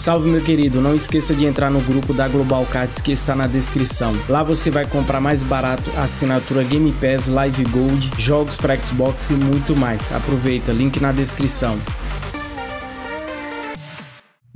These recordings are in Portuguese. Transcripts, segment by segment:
Salve, meu querido. Não esqueça de entrar no grupo da Global Cards que está na descrição. Lá você vai comprar mais barato assinatura Game Pass, Live Gold, jogos para Xbox e muito mais. Aproveita, link na descrição.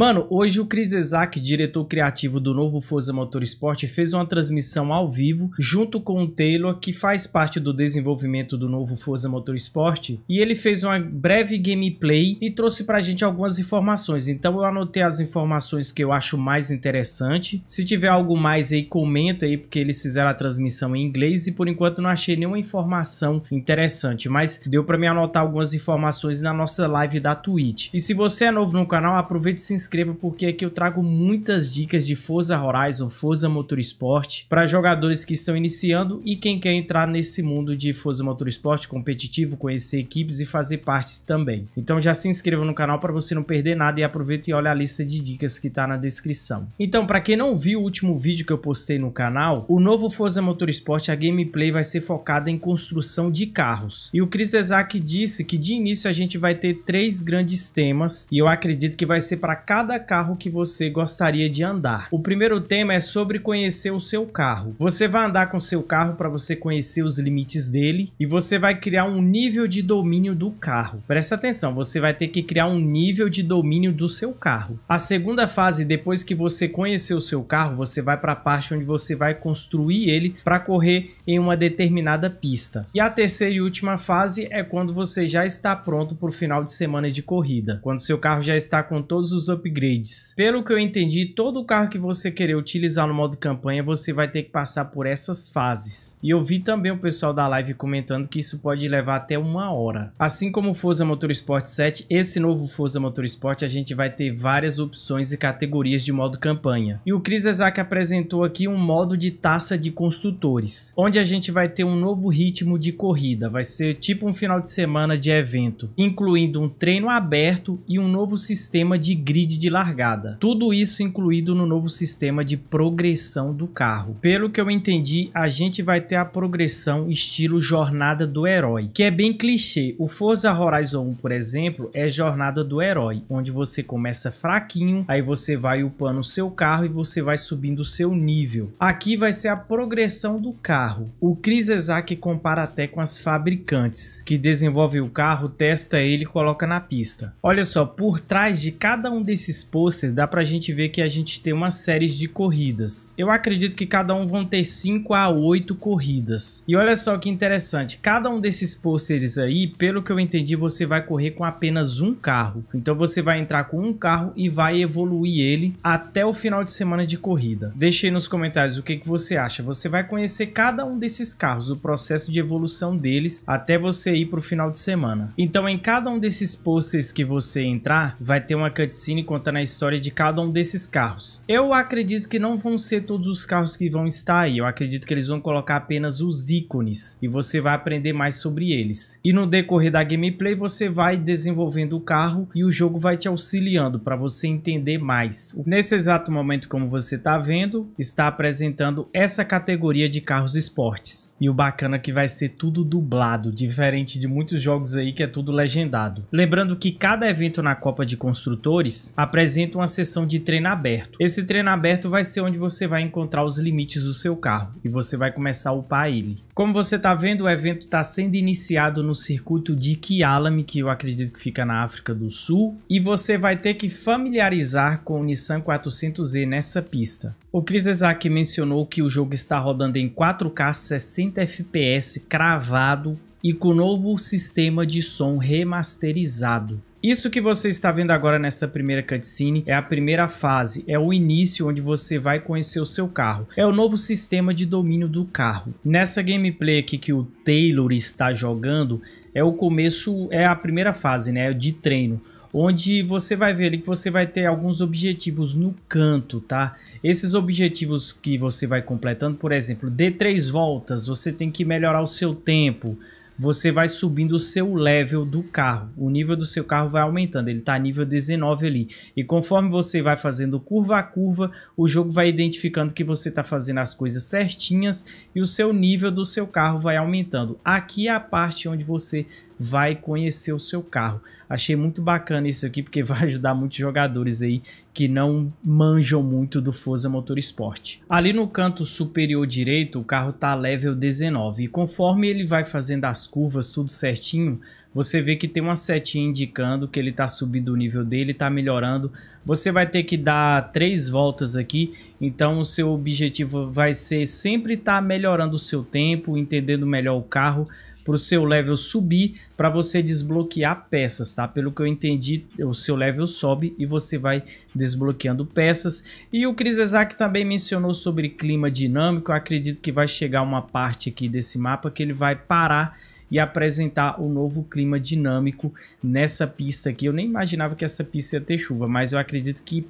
Mano, hoje o Chris Isaac, diretor criativo do novo Forza Motorsport, fez uma transmissão ao vivo junto com o Taylor, que faz parte do desenvolvimento do novo Forza Motorsport, e ele fez uma breve gameplay e trouxe pra gente algumas informações. Então eu anotei as informações que eu acho mais interessante. Se tiver algo mais aí, comenta aí, porque eles fizeram a transmissão em inglês e por enquanto não achei nenhuma informação interessante, mas deu para me anotar algumas informações na nossa live da Twitch. E se você é novo no canal, aproveite e se inscreva inscreva porque aqui eu trago muitas dicas de Forza Horizon, Forza Motorsport para jogadores que estão iniciando e quem quer entrar nesse mundo de Forza Motorsport competitivo, conhecer equipes e fazer parte também. Então já se inscreva no canal para você não perder nada e aproveita e olha a lista de dicas que está na descrição. Então, para quem não viu o último vídeo que eu postei no canal, o novo Forza Motorsport, a gameplay vai ser focada em construção de carros. E o Chris Ezak disse que de início a gente vai ter três grandes temas e eu acredito que vai ser para cada carro que você gostaria de andar. O primeiro tema é sobre conhecer o seu carro. Você vai andar com seu carro para você conhecer os limites dele e você vai criar um nível de domínio do carro. Presta atenção, você vai ter que criar um nível de domínio do seu carro. A segunda fase, depois que você conhecer o seu carro, você vai para a parte onde você vai construir ele para correr em uma determinada pista. E a terceira e última fase é quando você já está pronto para o final de semana de corrida, quando seu carro já está com todos os upgrades. Pelo que eu entendi, todo carro que você querer utilizar no modo campanha, você vai ter que passar por essas fases. E eu vi também o pessoal da live comentando que isso pode levar até uma hora. Assim como o Forza Motorsport 7, esse novo Forza Motorsport a gente vai ter várias opções e categorias de modo campanha. E o Chris Ezak apresentou aqui um modo de taça de construtores, onde a gente vai ter um novo ritmo de corrida. Vai ser tipo um final de semana de evento, incluindo um treino aberto e um novo sistema de grid grid de largada. Tudo isso incluído no novo sistema de progressão do carro. Pelo que eu entendi, a gente vai ter a progressão estilo jornada do herói, que é bem clichê. O Forza Horizon 1, por exemplo, é jornada do herói, onde você começa fraquinho, aí você vai upando o seu carro e você vai subindo o seu nível. Aqui vai ser a progressão do carro. O Chris Isaac compara até com as fabricantes, que desenvolve o carro, testa ele e coloca na pista. Olha só, por trás de cada um desses esses posters dá pra gente ver que a gente tem uma série de corridas. Eu acredito que cada um vão ter 5 a 8 corridas. E olha só que interessante, cada um desses posters aí, pelo que eu entendi, você vai correr com apenas um carro. Então você vai entrar com um carro e vai evoluir ele até o final de semana de corrida. Deixa aí nos comentários o que, que você acha. Você vai conhecer cada um desses carros, o processo de evolução deles até você ir para o final de semana. Então em cada um desses posters que você entrar, vai ter uma cutscene contando a história de cada um desses carros. Eu acredito que não vão ser todos os carros que vão estar aí. Eu acredito que eles vão colocar apenas os ícones e você vai aprender mais sobre eles. E no decorrer da gameplay você vai desenvolvendo o carro e o jogo vai te auxiliando para você entender mais. Nesse exato momento, como você está vendo, está apresentando essa categoria de carros esportes. E o bacana é que vai ser tudo dublado, diferente de muitos jogos aí que é tudo legendado. Lembrando que cada evento na Copa de Construtores apresenta uma sessão de treino aberto. Esse treino aberto vai ser onde você vai encontrar os limites do seu carro e você vai começar a upar ele. Como você está vendo, o evento está sendo iniciado no circuito de Kialami, que eu acredito que fica na África do Sul, e você vai ter que familiarizar com o Nissan 400Z nessa pista. O Chris Isaac mencionou que o jogo está rodando em 4K 60 FPS cravado e com o novo sistema de som remasterizado. Isso que você está vendo agora nessa primeira cutscene é a primeira fase, é o início onde você vai conhecer o seu carro. É o novo sistema de domínio do carro. Nessa gameplay aqui que o Taylor está jogando, é o começo, é a primeira fase, né, de treino, onde você vai ver ali que você vai ter alguns objetivos no canto, tá? Esses objetivos que você vai completando, por exemplo, dê três voltas, você tem que melhorar o seu tempo, você vai subindo o seu level do carro. O nível do seu carro vai aumentando, ele está nível 19 ali. E conforme você vai fazendo curva a curva, o jogo vai identificando que você está fazendo as coisas certinhas e o seu nível do seu carro vai aumentando. Aqui é a parte onde você vai conhecer o seu carro. Achei muito bacana isso aqui, porque vai ajudar muitos jogadores aí que não manjam muito do Forza Motorsport. Ali no canto superior direito, o carro tá level 19 e conforme ele vai fazendo as curvas tudo certinho, você vê que tem uma setinha indicando que ele está subindo o nível dele, está melhorando. Você vai ter que dar três voltas aqui, então o seu objetivo vai ser sempre estar tá melhorando o seu tempo, entendendo melhor o carro, para o seu level subir, para você desbloquear peças, tá? Pelo que eu entendi, o seu level sobe e você vai desbloqueando peças. E o Chris Isaac também mencionou sobre clima dinâmico, eu acredito que vai chegar uma parte aqui desse mapa que ele vai parar e apresentar o novo clima dinâmico nessa pista aqui. Eu nem imaginava que essa pista ia ter chuva, mas eu acredito que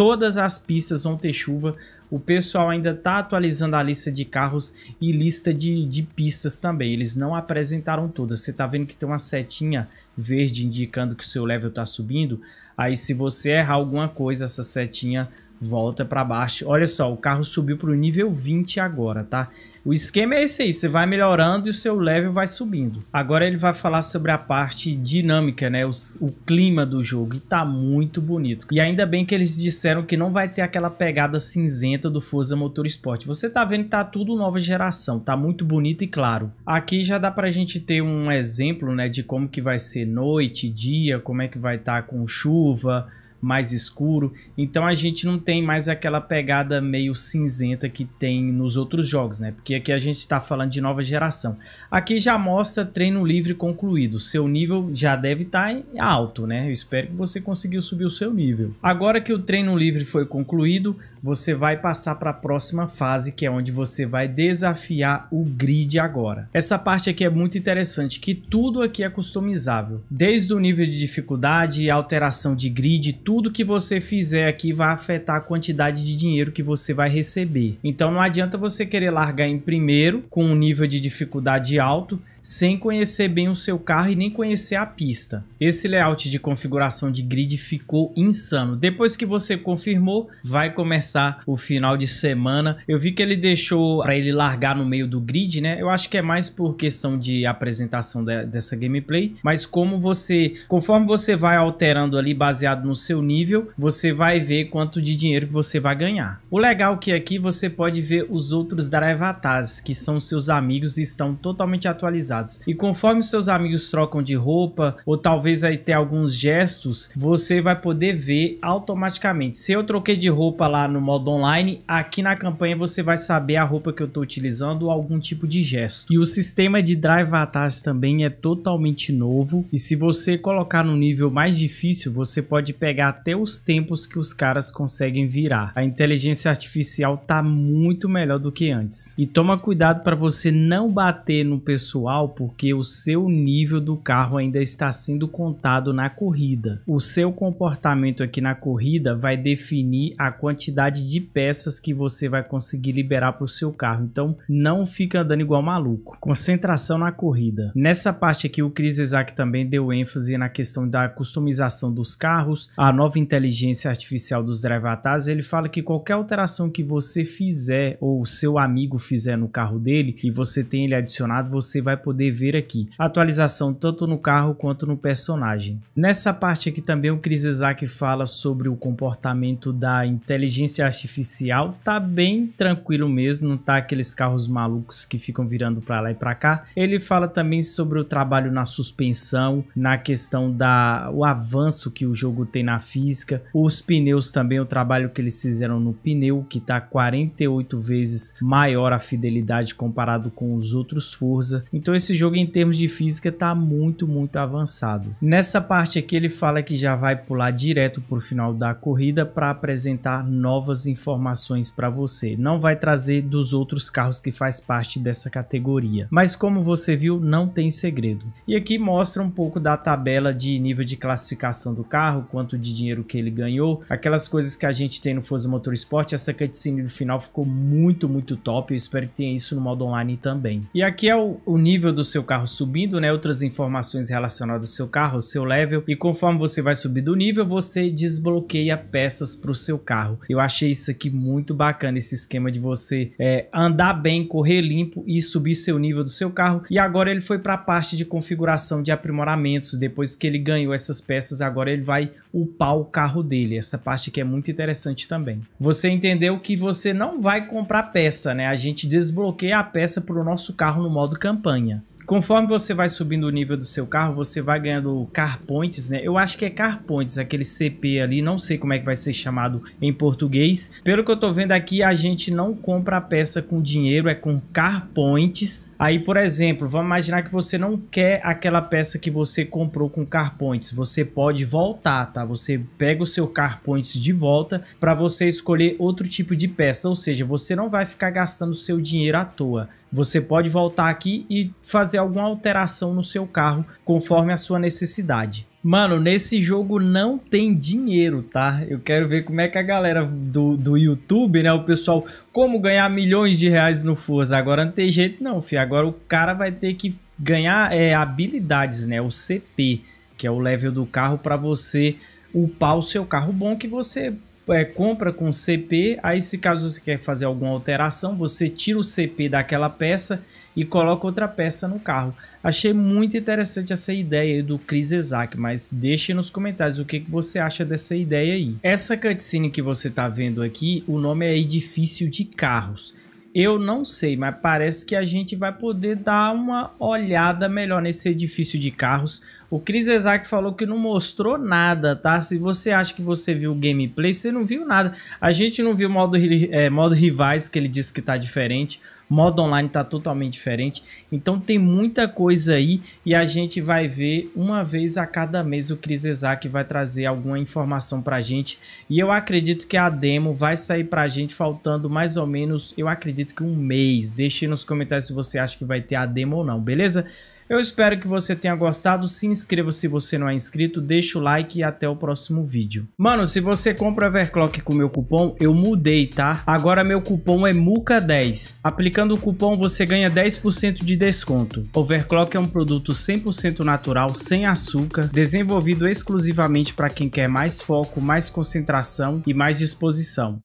todas as pistas vão ter chuva. O pessoal ainda está atualizando a lista de carros e lista de, de pistas também. Eles não apresentaram todas. Você está vendo que tem uma setinha verde indicando que o seu level está subindo. Aí se você errar alguma coisa, essa setinha volta para baixo. Olha só, o carro subiu para o nível 20 agora, tá? O esquema é esse aí, você vai melhorando e o seu level vai subindo. Agora ele vai falar sobre a parte dinâmica, né? O, o clima do jogo, e tá muito bonito. E ainda bem que eles disseram que não vai ter aquela pegada cinzenta do Forza Motorsport. Você tá vendo que tá tudo nova geração, tá muito bonito e claro. Aqui já dá pra gente ter um exemplo, né, de como que vai ser noite, dia, como é que vai estar tá com chuva, mais escuro. Então a gente não tem mais aquela pegada meio cinzenta que tem nos outros jogos, né? Porque aqui a gente está falando de nova geração. Aqui já mostra treino livre concluído. Seu nível já deve estar tá alto, né? Eu espero que você conseguiu subir o seu nível. Agora que o treino livre foi concluído, você vai passar para a próxima fase, que é onde você vai desafiar o grid agora. Essa parte aqui é muito interessante, que tudo aqui é customizável. Desde o nível de dificuldade, alteração de grid, tudo que você fizer aqui vai afetar a quantidade de dinheiro que você vai receber. Então não adianta você querer largar em primeiro com um nível de dificuldade alto sem conhecer bem o seu carro e nem conhecer a pista. Esse layout de configuração de grid ficou insano. Depois que você confirmou, vai começar o final de semana. Eu vi que ele deixou para ele largar no meio do grid, né? Eu acho que é mais por questão de apresentação de, dessa gameplay, mas como você, conforme você vai alterando ali baseado no seu nível, você vai ver quanto de dinheiro que você vai ganhar. O legal é que aqui você pode ver os outros Drivatars, que são seus amigos e estão totalmente atualizados e conforme seus amigos trocam de roupa, ou talvez aí ter alguns gestos, você vai poder ver automaticamente. Se eu troquei de roupa lá no modo online, aqui na campanha você vai saber a roupa que eu estou utilizando ou algum tipo de gesto. E o sistema de Drive atrás também é totalmente novo. E se você colocar no nível mais difícil, você pode pegar até os tempos que os caras conseguem virar. A inteligência artificial está muito melhor do que antes. E toma cuidado para você não bater no pessoal porque o seu nível do carro ainda está sendo contado na corrida. O seu comportamento aqui na corrida vai definir a quantidade de peças que você vai conseguir liberar para o seu carro. Então não fica andando igual maluco. Concentração na corrida. Nessa parte aqui o Chris Isaac também deu ênfase na questão da customização dos carros, a nova inteligência artificial dos drive Ele fala que qualquer alteração que você fizer ou o seu amigo fizer no carro dele e você tem ele adicionado, você vai poder poder ver aqui. Atualização tanto no carro quanto no personagem. Nessa parte aqui também o Chris Isaac fala sobre o comportamento da inteligência artificial. Tá bem tranquilo mesmo, não tá aqueles carros malucos que ficam virando para lá e para cá. Ele fala também sobre o trabalho na suspensão, na questão da o avanço que o jogo tem na física, os pneus também, o trabalho que eles fizeram no pneu, que tá 48 vezes maior a fidelidade comparado com os outros Forza. Então esse jogo em termos de física tá muito, muito avançado. Nessa parte aqui ele fala que já vai pular direto pro final da corrida para apresentar novas informações para você. Não vai trazer dos outros carros que faz parte dessa categoria. Mas como você viu, não tem segredo. E aqui mostra um pouco da tabela de nível de classificação do carro, quanto de dinheiro que ele ganhou, aquelas coisas que a gente tem no Forza Motorsport. Essa cutscene do final ficou muito, muito top. Eu espero que tenha isso no modo online também. E aqui é o, o nível nível do seu carro subindo, né? Outras informações relacionadas ao seu carro, ao seu level. E conforme você vai subindo o nível, você desbloqueia peças para o seu carro. Eu achei isso aqui muito bacana, esse esquema de você é, andar bem, correr limpo e subir seu nível do seu carro. E agora ele foi para a parte de configuração de aprimoramentos. Depois que ele ganhou essas peças, agora ele vai upar o carro dele. Essa parte que é muito interessante também. Você entendeu que você não vai comprar peça, né? A gente desbloqueia a peça para o nosso carro no modo campanha. Conforme você vai subindo o nível do seu carro, você vai ganhando car points, né? Eu acho que é car points, aquele CP ali, não sei como é que vai ser chamado em português. Pelo que eu tô vendo aqui, a gente não compra a peça com dinheiro, é com car points. Aí, por exemplo, vamos imaginar que você não quer aquela peça que você comprou com car points. Você pode voltar, tá? Você pega o seu car points de volta para você escolher outro tipo de peça, ou seja, você não vai ficar gastando seu dinheiro à toa. Você pode voltar aqui e fazer alguma alteração no seu carro conforme a sua necessidade. Mano, nesse jogo não tem dinheiro, tá? Eu quero ver como é que a galera do, do YouTube, né? O pessoal, como ganhar milhões de reais no Forza. Agora não tem jeito, não, fi. Agora o cara vai ter que ganhar é, habilidades, né? O CP, que é o level do carro, para você upar o seu carro bom que você é, compra com CP, aí se caso você quer fazer alguma alteração, você tira o CP daquela peça e coloca outra peça no carro. Achei muito interessante essa ideia do Chris Isaac, mas deixe nos comentários o que, que você acha dessa ideia aí. Essa cutscene que você está vendo aqui, o nome é Edifício de Carros. Eu não sei, mas parece que a gente vai poder dar uma olhada melhor nesse edifício de carros o Chris Isaac falou que não mostrou nada, tá? Se você acha que você viu o gameplay, você não viu nada. A gente não viu modo, é, modo rivais, que ele disse que tá diferente. Modo online tá totalmente diferente. Então tem muita coisa aí e a gente vai ver uma vez a cada mês o Chris Isaac vai trazer alguma informação pra gente. E eu acredito que a demo vai sair pra gente faltando mais ou menos, eu acredito que um mês. Deixe nos comentários se você acha que vai ter a demo ou não, beleza? Eu espero que você tenha gostado. Se inscreva se você não é inscrito, deixa o like e até o próximo vídeo. Mano, se você compra Overclock com meu cupom, eu mudei, tá? Agora meu cupom é MUCA10. Aplicando o cupom, você ganha 10% de desconto. Overclock é um produto 100% natural, sem açúcar, desenvolvido exclusivamente para quem quer mais foco, mais concentração e mais disposição.